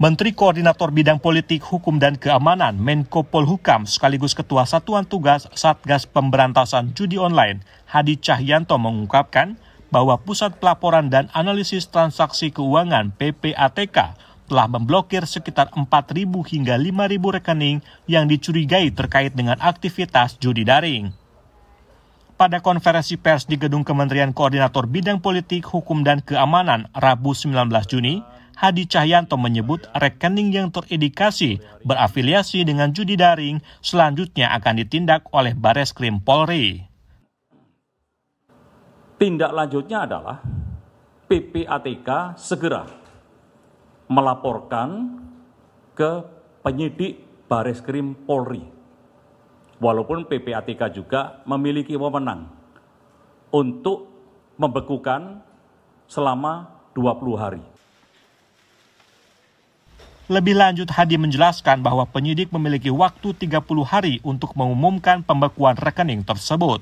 Menteri Koordinator Bidang Politik, Hukum, dan Keamanan Menko Polhukam sekaligus Ketua Satuan Tugas Satgas Pemberantasan Judi Online Hadi Cahyanto mengungkapkan bahwa Pusat Pelaporan dan Analisis Transaksi Keuangan PPATK telah memblokir sekitar 4.000 hingga 5.000 rekening yang dicurigai terkait dengan aktivitas judi daring pada konferensi pers di gedung Kementerian Koordinator Bidang Politik, Hukum, dan Keamanan Rabu 19 Juni, Hadi Cahyanto menyebut rekening yang terindikasi berafiliasi dengan judi daring selanjutnya akan ditindak oleh Bares Krim Polri. Tindak lanjutnya adalah PPATK segera melaporkan ke penyidik Bares Krim Polri Walaupun PPATK juga memiliki wewenang untuk membekukan selama 20 hari. Lebih lanjut, Hadi menjelaskan bahwa penyidik memiliki waktu 30 hari untuk mengumumkan pembekuan rekening tersebut.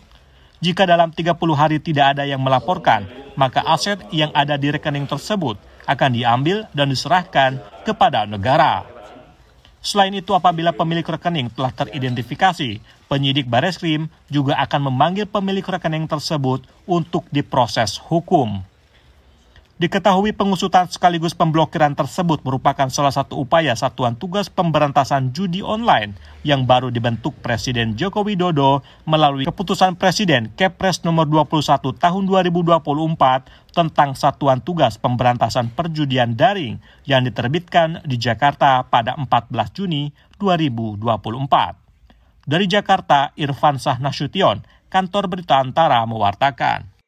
Jika dalam 30 hari tidak ada yang melaporkan, maka aset yang ada di rekening tersebut akan diambil dan diserahkan kepada negara. Selain itu, apabila pemilik rekening telah teridentifikasi, penyidik Bareskrim juga akan memanggil pemilik rekening tersebut untuk diproses hukum. Diketahui pengusutan sekaligus pemblokiran tersebut merupakan salah satu upaya Satuan Tugas Pemberantasan Judi Online yang baru dibentuk Presiden Joko Widodo melalui keputusan Presiden Kepres nomor 21 tahun 2024 tentang Satuan Tugas Pemberantasan Perjudian Daring yang diterbitkan di Jakarta pada 14 Juni 2024. Dari Jakarta, Irfan Nasution, Kantor Berita Antara mewartakan.